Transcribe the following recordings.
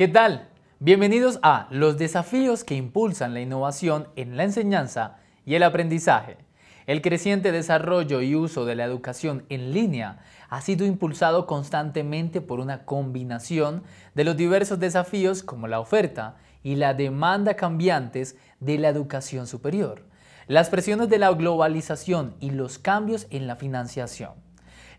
¿Qué tal? Bienvenidos a Los desafíos que impulsan la innovación en la enseñanza y el aprendizaje. El creciente desarrollo y uso de la educación en línea ha sido impulsado constantemente por una combinación de los diversos desafíos como la oferta y la demanda cambiantes de la educación superior, las presiones de la globalización y los cambios en la financiación.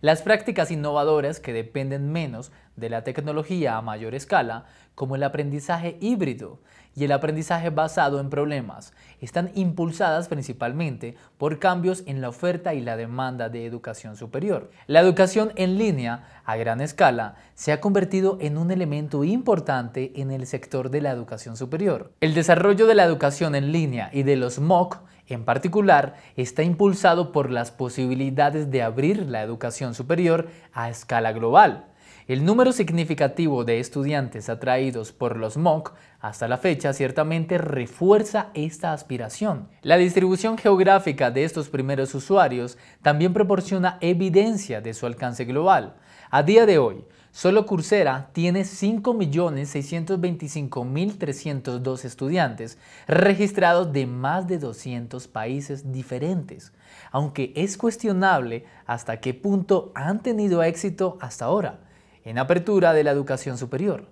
Las prácticas innovadoras que dependen menos de la tecnología a mayor escala, como el aprendizaje híbrido y el aprendizaje basado en problemas, están impulsadas principalmente por cambios en la oferta y la demanda de educación superior. La educación en línea, a gran escala, se ha convertido en un elemento importante en el sector de la educación superior. El desarrollo de la educación en línea y de los MOOC en particular, está impulsado por las posibilidades de abrir la educación superior a escala global. El número significativo de estudiantes atraídos por los MOOC hasta la fecha ciertamente refuerza esta aspiración. La distribución geográfica de estos primeros usuarios también proporciona evidencia de su alcance global. A día de hoy, Solo Coursera tiene 5.625.302 estudiantes registrados de más de 200 países diferentes, aunque es cuestionable hasta qué punto han tenido éxito hasta ahora en apertura de la educación superior.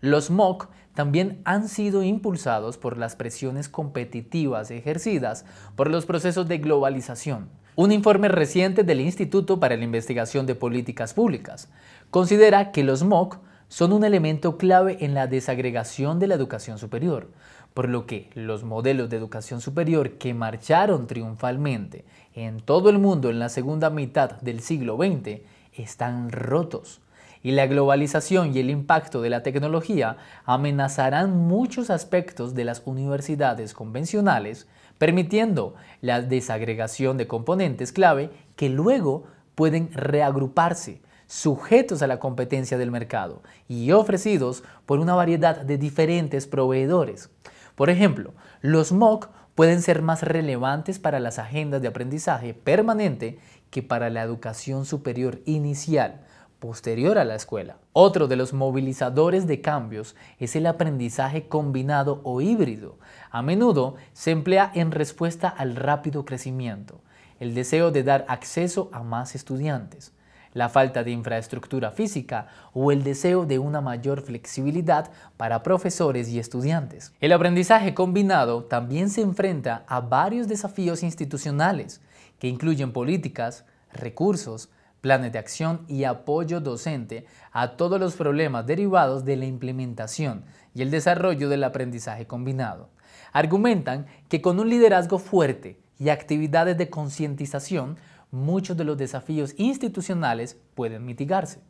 Los MOOC también han sido impulsados por las presiones competitivas ejercidas por los procesos de globalización, un informe reciente del Instituto para la Investigación de Políticas Públicas considera que los MOOC son un elemento clave en la desagregación de la educación superior, por lo que los modelos de educación superior que marcharon triunfalmente en todo el mundo en la segunda mitad del siglo XX están rotos y la globalización y el impacto de la tecnología amenazarán muchos aspectos de las universidades convencionales, permitiendo la desagregación de componentes clave que luego pueden reagruparse sujetos a la competencia del mercado y ofrecidos por una variedad de diferentes proveedores. Por ejemplo, los MOOC pueden ser más relevantes para las agendas de aprendizaje permanente que para la educación superior inicial, posterior a la escuela. Otro de los movilizadores de cambios es el aprendizaje combinado o híbrido. A menudo se emplea en respuesta al rápido crecimiento, el deseo de dar acceso a más estudiantes la falta de infraestructura física o el deseo de una mayor flexibilidad para profesores y estudiantes. El aprendizaje combinado también se enfrenta a varios desafíos institucionales que incluyen políticas, recursos, planes de acción y apoyo docente a todos los problemas derivados de la implementación y el desarrollo del aprendizaje combinado. Argumentan que con un liderazgo fuerte y actividades de concientización muchos de los desafíos institucionales pueden mitigarse.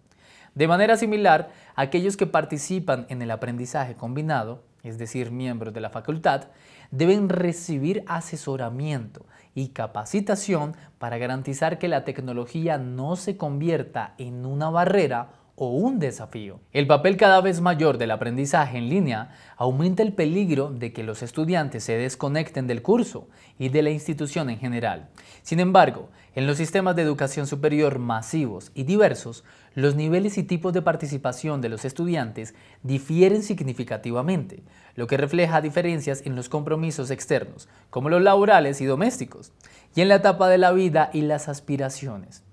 De manera similar, aquellos que participan en el aprendizaje combinado, es decir, miembros de la facultad, deben recibir asesoramiento y capacitación para garantizar que la tecnología no se convierta en una barrera o un desafío. El papel cada vez mayor del aprendizaje en línea aumenta el peligro de que los estudiantes se desconecten del curso y de la institución en general. Sin embargo, en los sistemas de educación superior masivos y diversos, los niveles y tipos de participación de los estudiantes difieren significativamente, lo que refleja diferencias en los compromisos externos, como los laborales y domésticos, y en la etapa de la vida y las aspiraciones.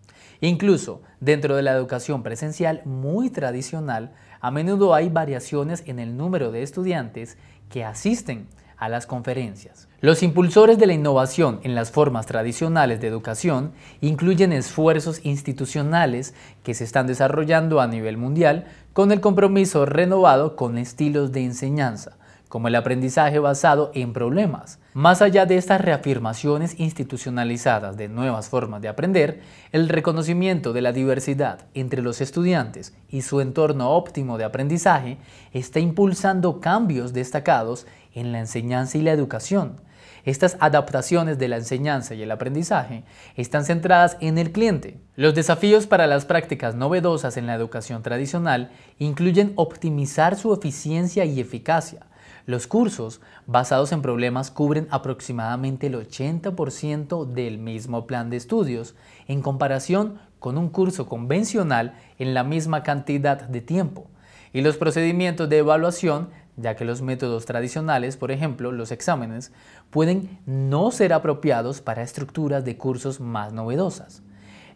Incluso dentro de la educación presencial muy tradicional, a menudo hay variaciones en el número de estudiantes que asisten a las conferencias. Los impulsores de la innovación en las formas tradicionales de educación incluyen esfuerzos institucionales que se están desarrollando a nivel mundial con el compromiso renovado con estilos de enseñanza, como el aprendizaje basado en problemas, más allá de estas reafirmaciones institucionalizadas de nuevas formas de aprender, el reconocimiento de la diversidad entre los estudiantes y su entorno óptimo de aprendizaje está impulsando cambios destacados en la enseñanza y la educación. Estas adaptaciones de la enseñanza y el aprendizaje están centradas en el cliente. Los desafíos para las prácticas novedosas en la educación tradicional incluyen optimizar su eficiencia y eficacia, los cursos basados en problemas cubren aproximadamente el 80% del mismo plan de estudios, en comparación con un curso convencional en la misma cantidad de tiempo. Y los procedimientos de evaluación ya que los métodos tradicionales, por ejemplo, los exámenes, pueden no ser apropiados para estructuras de cursos más novedosas.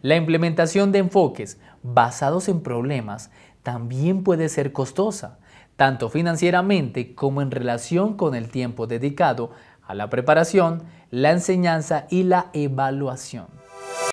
La implementación de enfoques basados en problemas también puede ser costosa tanto financieramente como en relación con el tiempo dedicado a la preparación, la enseñanza y la evaluación.